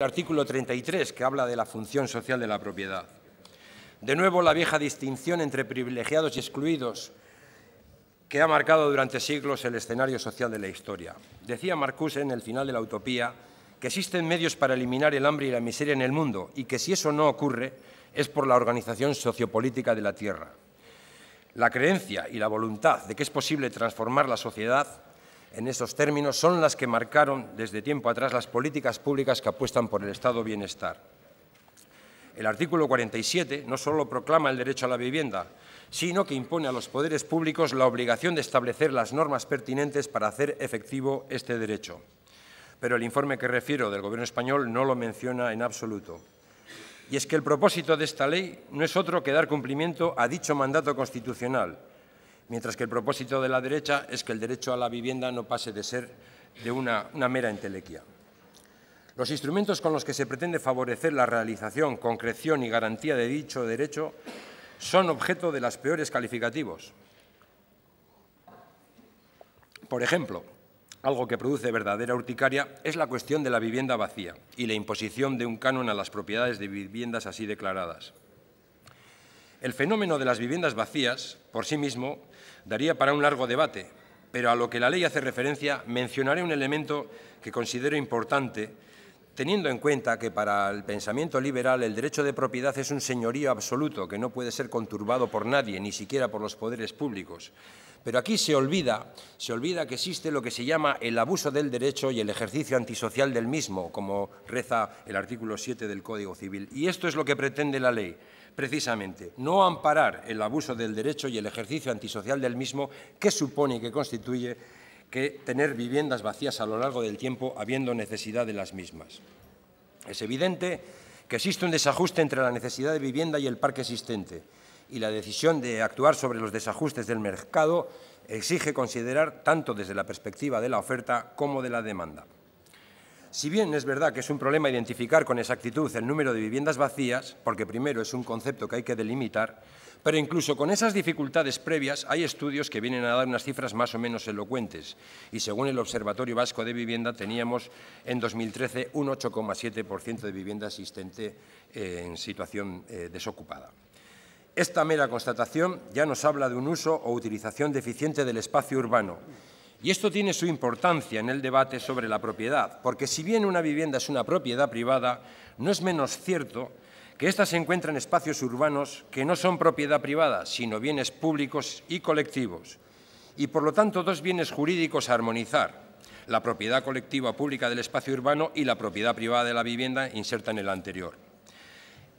el artículo 33, que habla de la función social de la propiedad. De nuevo, la vieja distinción entre privilegiados y excluidos que ha marcado durante siglos el escenario social de la historia. Decía Marcuse en el final de la utopía que existen medios para eliminar el hambre y la miseria en el mundo y que si eso no ocurre es por la organización sociopolítica de la Tierra. La creencia y la voluntad de que es posible transformar la sociedad en esos términos son las que marcaron desde tiempo atrás las políticas públicas que apuestan por el estado bienestar. El artículo 47 no solo proclama el derecho a la vivienda, sino que impone a los poderes públicos la obligación de establecer las normas pertinentes para hacer efectivo este derecho. Pero el informe que refiero del Gobierno español no lo menciona en absoluto. Y es que el propósito de esta ley no es otro que dar cumplimiento a dicho mandato constitucional, mientras que el propósito de la derecha es que el derecho a la vivienda no pase de ser de una, mera entelequia. Los instrumentos con los que se pretende favorecer la realización, concreción y garantía de dicho derecho son objeto de las peores calificativos. Por ejemplo, algo que produce verdadera urticaria es la cuestión de la vivienda vacía y la imposición de un canon a las propiedades de viviendas así declaradas. El fenómeno de las viviendas vacías, por sí mismo, Daría para un largo debate, pero a lo que la ley hace referencia mencionaré un elemento que considero importante, teniendo en cuenta que para el pensamiento liberal el derecho de propiedad es un señorío absoluto que no puede ser conturbado por nadie, ni siquiera por los poderes públicos. Pero aquí se olvida, se olvida que existe lo que se llama el abuso del derecho y el ejercicio antisocial del mismo, como reza el artículo 7 del Código Civil. Y esto es lo que pretende la ley, precisamente, no amparar el abuso del derecho y el ejercicio antisocial del mismo que supone y que constituye que tener viviendas vacías a lo largo del tiempo habiendo necesidad de las mismas. Es evidente que existe un desajuste entre la necesidad de vivienda y el parque existente y la decisión de actuar sobre los desajustes del mercado exige considerar tanto desde la perspectiva de la oferta como de la demanda. Si bien es verdad que es un problema identificar con exactitud el número de viviendas vacías, porque primero es un concepto que hay que delimitar, pero incluso con esas dificultades previas hay estudios que vienen a dar unas cifras más o menos elocuentes. Y según el Observatorio Vasco de Vivienda teníamos en 2013 un 8,7% de vivienda existente eh, en situación eh, desocupada. Esta mera constatación ya nos habla de un uso o utilización deficiente del espacio urbano. Y esto tiene su importancia en el debate sobre la propiedad, porque si bien una vivienda es una propiedad privada, no es menos cierto que ésta se encuentra en espacios urbanos que no son propiedad privada, sino bienes públicos y colectivos, y por lo tanto dos bienes jurídicos a armonizar, la propiedad colectiva pública del espacio urbano y la propiedad privada de la vivienda inserta en el anterior.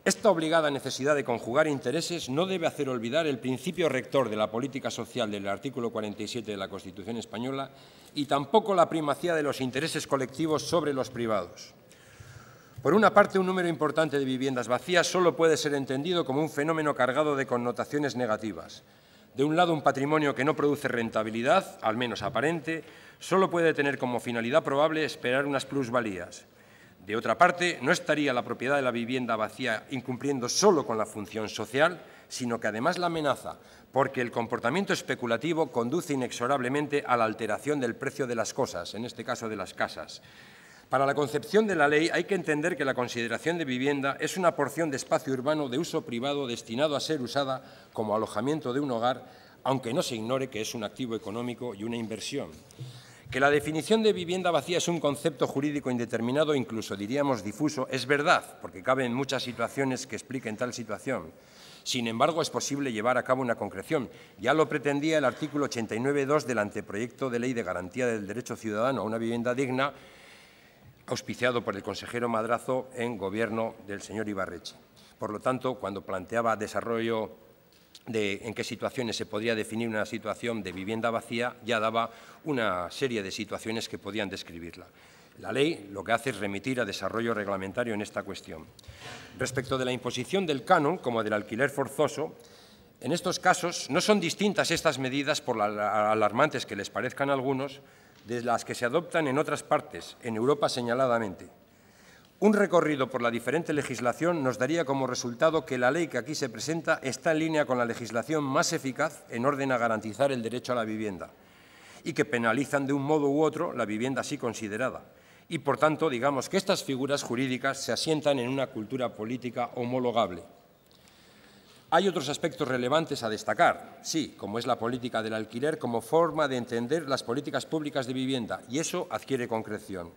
Esta obligada necesidad de conjugar intereses no debe hacer olvidar el principio rector de la política social del artículo 47 de la Constitución española y tampoco la primacía de los intereses colectivos sobre los privados. Por una parte, un número importante de viviendas vacías solo puede ser entendido como un fenómeno cargado de connotaciones negativas. De un lado, un patrimonio que no produce rentabilidad, al menos aparente, solo puede tener como finalidad probable esperar unas plusvalías. De otra parte, no estaría la propiedad de la vivienda vacía incumpliendo solo con la función social, sino que además la amenaza, porque el comportamiento especulativo conduce inexorablemente a la alteración del precio de las cosas, en este caso de las casas. Para la concepción de la ley hay que entender que la consideración de vivienda es una porción de espacio urbano de uso privado destinado a ser usada como alojamiento de un hogar, aunque no se ignore que es un activo económico y una inversión. Que la definición de vivienda vacía es un concepto jurídico indeterminado, incluso diríamos difuso, es verdad, porque caben muchas situaciones que expliquen tal situación. Sin embargo, es posible llevar a cabo una concreción. Ya lo pretendía el artículo 89.2 del anteproyecto de ley de garantía del derecho ciudadano a una vivienda digna, auspiciado por el consejero Madrazo en gobierno del señor Ibarreche. Por lo tanto, cuando planteaba desarrollo de en qué situaciones se podría definir una situación de vivienda vacía, ya daba una serie de situaciones que podían describirla. La ley lo que hace es remitir a desarrollo reglamentario en esta cuestión. Respecto de la imposición del canon como del alquiler forzoso, en estos casos no son distintas estas medidas, por alarmantes que les parezcan algunos, de las que se adoptan en otras partes, en Europa señaladamente. Un recorrido por la diferente legislación nos daría como resultado que la ley que aquí se presenta está en línea con la legislación más eficaz en orden a garantizar el derecho a la vivienda y que penalizan de un modo u otro la vivienda así considerada. Y, por tanto, digamos que estas figuras jurídicas se asientan en una cultura política homologable. Hay otros aspectos relevantes a destacar, sí, como es la política del alquiler como forma de entender las políticas públicas de vivienda, y eso adquiere concreción.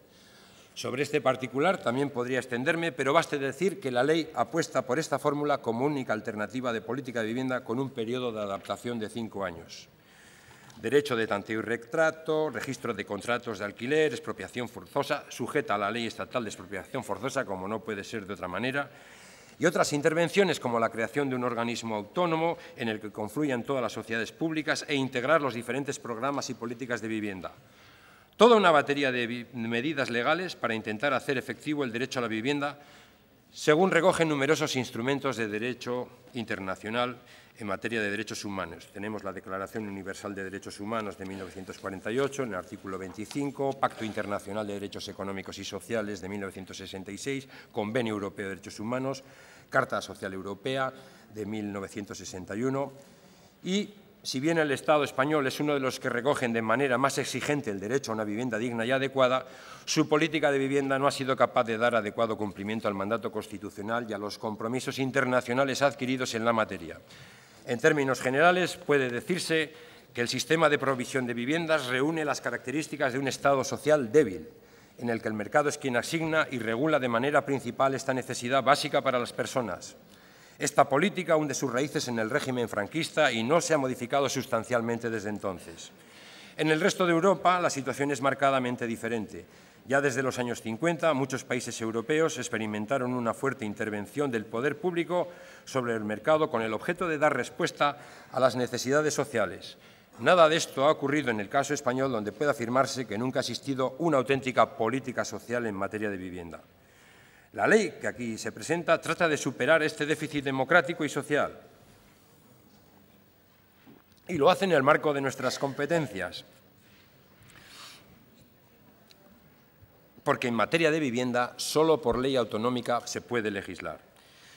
Sobre este particular también podría extenderme, pero baste decir que la ley apuesta por esta fórmula como única alternativa de política de vivienda con un periodo de adaptación de cinco años. Derecho de tanteo y retrato, registro de contratos de alquiler, expropiación forzosa, sujeta a la ley estatal de expropiación forzosa, como no puede ser de otra manera, y otras intervenciones como la creación de un organismo autónomo en el que confluyan todas las sociedades públicas e integrar los diferentes programas y políticas de vivienda. Toda una batería de medidas legales para intentar hacer efectivo el derecho a la vivienda, según recogen numerosos instrumentos de derecho internacional en materia de derechos humanos. Tenemos la Declaración Universal de Derechos Humanos de 1948, en el artículo 25, Pacto Internacional de Derechos Económicos y Sociales de 1966, Convenio Europeo de Derechos Humanos, Carta Social Europea de 1961 y si bien el Estado español es uno de los que recogen de manera más exigente el derecho a una vivienda digna y adecuada, su política de vivienda no ha sido capaz de dar adecuado cumplimiento al mandato constitucional y a los compromisos internacionales adquiridos en la materia. En términos generales, puede decirse que el sistema de provisión de viviendas reúne las características de un Estado social débil, en el que el mercado es quien asigna y regula de manera principal esta necesidad básica para las personas. Esta política hunde sus raíces en el régimen franquista y no se ha modificado sustancialmente desde entonces. En el resto de Europa la situación es marcadamente diferente. Ya desde los años 50 muchos países europeos experimentaron una fuerte intervención del poder público sobre el mercado con el objeto de dar respuesta a las necesidades sociales. Nada de esto ha ocurrido en el caso español donde puede afirmarse que nunca ha existido una auténtica política social en materia de vivienda. La ley que aquí se presenta trata de superar este déficit democrático y social. Y lo hace en el marco de nuestras competencias. Porque en materia de vivienda, solo por ley autonómica se puede legislar.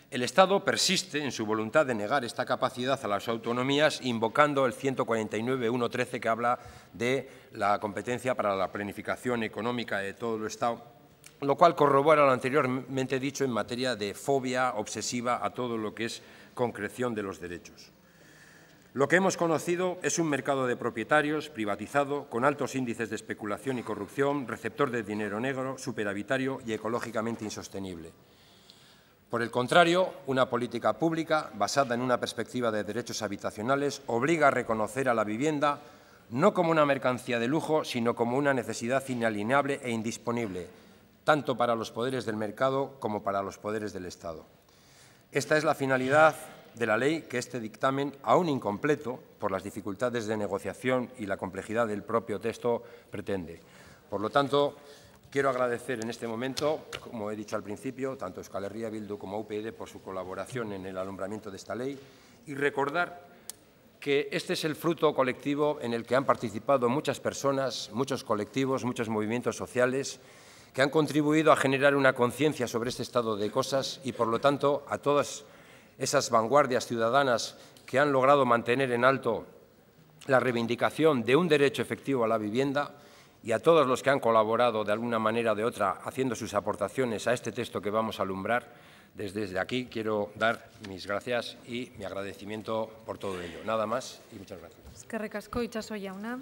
El Estado persiste en su voluntad de negar esta capacidad a las autonomías, invocando el 149.1.13 que habla de la competencia para la planificación económica de todo el Estado lo cual corrobora lo anteriormente dicho en materia de fobia obsesiva a todo lo que es concreción de los derechos. Lo que hemos conocido es un mercado de propietarios privatizado, con altos índices de especulación y corrupción, receptor de dinero negro, superhabitario y ecológicamente insostenible. Por el contrario, una política pública basada en una perspectiva de derechos habitacionales obliga a reconocer a la vivienda no como una mercancía de lujo, sino como una necesidad inalienable e indisponible, tanto para los poderes del mercado como para los poderes del Estado. Esta es la finalidad de la ley que este dictamen, aún incompleto por las dificultades de negociación y la complejidad del propio texto, pretende. Por lo tanto, quiero agradecer en este momento, como he dicho al principio, tanto Euskal Herria Bildu como UPyD por su colaboración en el alumbramiento de esta ley y recordar que este es el fruto colectivo en el que han participado muchas personas, muchos colectivos, muchos movimientos sociales que han contribuido a generar una conciencia sobre este estado de cosas y, por lo tanto, a todas esas vanguardias ciudadanas que han logrado mantener en alto la reivindicación de un derecho efectivo a la vivienda y a todos los que han colaborado de alguna manera o de otra haciendo sus aportaciones a este texto que vamos a alumbrar, desde aquí quiero dar mis gracias y mi agradecimiento por todo ello. Nada más y muchas gracias.